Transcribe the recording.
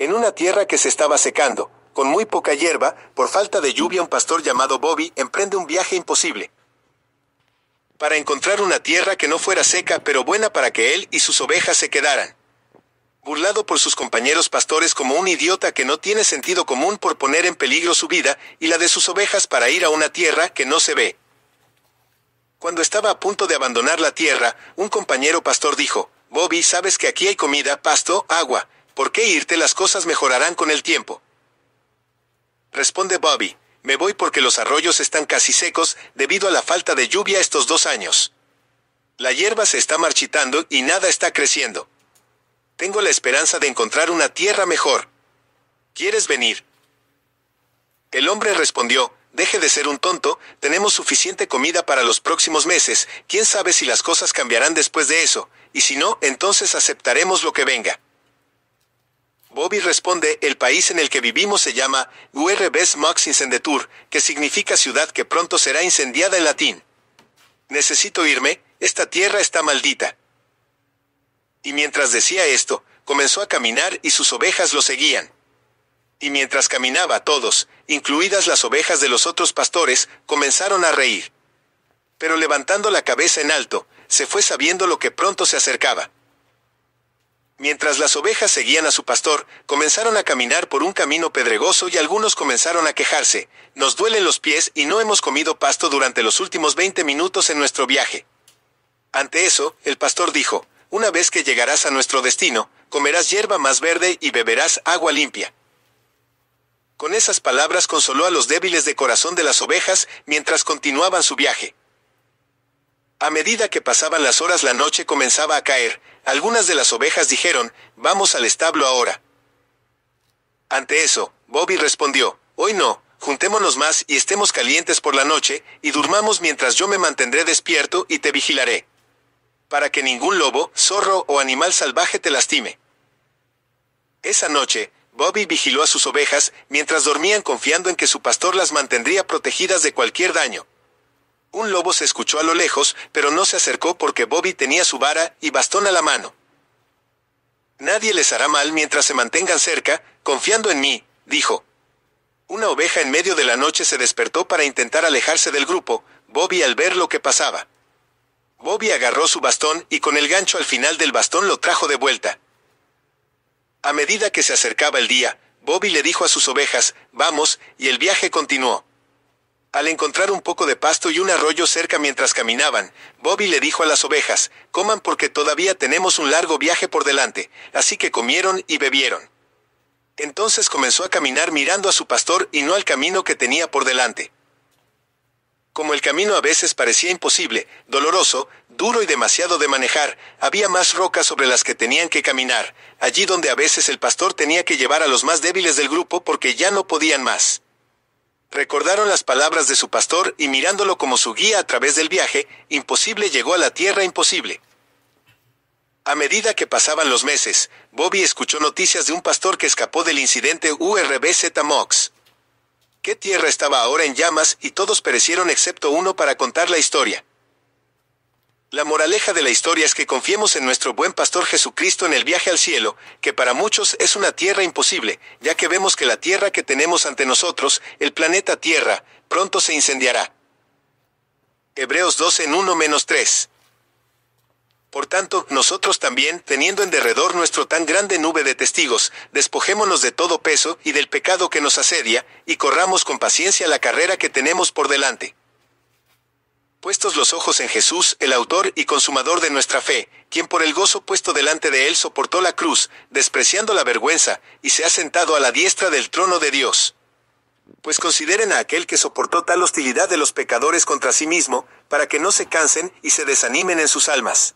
en una tierra que se estaba secando. Con muy poca hierba, por falta de lluvia, un pastor llamado Bobby emprende un viaje imposible. Para encontrar una tierra que no fuera seca, pero buena para que él y sus ovejas se quedaran. Burlado por sus compañeros pastores como un idiota que no tiene sentido común por poner en peligro su vida y la de sus ovejas para ir a una tierra que no se ve. Cuando estaba a punto de abandonar la tierra, un compañero pastor dijo, Bobby, sabes que aquí hay comida, pasto, agua, ¿por qué irte? Las cosas mejorarán con el tiempo. Responde Bobby, me voy porque los arroyos están casi secos debido a la falta de lluvia estos dos años. La hierba se está marchitando y nada está creciendo. Tengo la esperanza de encontrar una tierra mejor. ¿Quieres venir? El hombre respondió, deje de ser un tonto, tenemos suficiente comida para los próximos meses, quién sabe si las cosas cambiarán después de eso, y si no, entonces aceptaremos lo que venga. Bobby responde, el país en el que vivimos se llama URBs Mox Incendetur, que significa ciudad que pronto será incendiada en latín. Necesito irme, esta tierra está maldita. Y mientras decía esto, comenzó a caminar y sus ovejas lo seguían. Y mientras caminaba todos, incluidas las ovejas de los otros pastores, comenzaron a reír. Pero levantando la cabeza en alto, se fue sabiendo lo que pronto se acercaba. Mientras las ovejas seguían a su pastor, comenzaron a caminar por un camino pedregoso y algunos comenzaron a quejarse, nos duelen los pies y no hemos comido pasto durante los últimos 20 minutos en nuestro viaje. Ante eso, el pastor dijo, una vez que llegarás a nuestro destino, comerás hierba más verde y beberás agua limpia. Con esas palabras consoló a los débiles de corazón de las ovejas mientras continuaban su viaje. A medida que pasaban las horas la noche comenzaba a caer, algunas de las ovejas dijeron, vamos al establo ahora. Ante eso, Bobby respondió, hoy no, juntémonos más y estemos calientes por la noche, y durmamos mientras yo me mantendré despierto y te vigilaré. Para que ningún lobo, zorro o animal salvaje te lastime. Esa noche, Bobby vigiló a sus ovejas mientras dormían confiando en que su pastor las mantendría protegidas de cualquier daño. Un lobo se escuchó a lo lejos, pero no se acercó porque Bobby tenía su vara y bastón a la mano. Nadie les hará mal mientras se mantengan cerca, confiando en mí, dijo. Una oveja en medio de la noche se despertó para intentar alejarse del grupo, Bobby al ver lo que pasaba. Bobby agarró su bastón y con el gancho al final del bastón lo trajo de vuelta. A medida que se acercaba el día, Bobby le dijo a sus ovejas, vamos, y el viaje continuó. Al encontrar un poco de pasto y un arroyo cerca mientras caminaban, Bobby le dijo a las ovejas, coman porque todavía tenemos un largo viaje por delante, así que comieron y bebieron. Entonces comenzó a caminar mirando a su pastor y no al camino que tenía por delante. Como el camino a veces parecía imposible, doloroso, duro y demasiado de manejar, había más rocas sobre las que tenían que caminar, allí donde a veces el pastor tenía que llevar a los más débiles del grupo porque ya no podían más. Recordaron las palabras de su pastor y mirándolo como su guía a través del viaje, imposible llegó a la tierra imposible. A medida que pasaban los meses, Bobby escuchó noticias de un pastor que escapó del incidente URBZ Mox. ¿Qué tierra estaba ahora en llamas y todos perecieron excepto uno para contar la historia? La moraleja de la historia es que confiemos en nuestro buen pastor Jesucristo en el viaje al cielo, que para muchos es una tierra imposible, ya que vemos que la tierra que tenemos ante nosotros, el planeta Tierra, pronto se incendiará. Hebreos 12 en 1 menos 3. Por tanto, nosotros también, teniendo en derredor nuestro tan grande nube de testigos, despojémonos de todo peso y del pecado que nos asedia, y corramos con paciencia la carrera que tenemos por delante. Puestos los ojos en Jesús, el autor y consumador de nuestra fe, quien por el gozo puesto delante de él soportó la cruz, despreciando la vergüenza, y se ha sentado a la diestra del trono de Dios. Pues consideren a aquel que soportó tal hostilidad de los pecadores contra sí mismo, para que no se cansen y se desanimen en sus almas.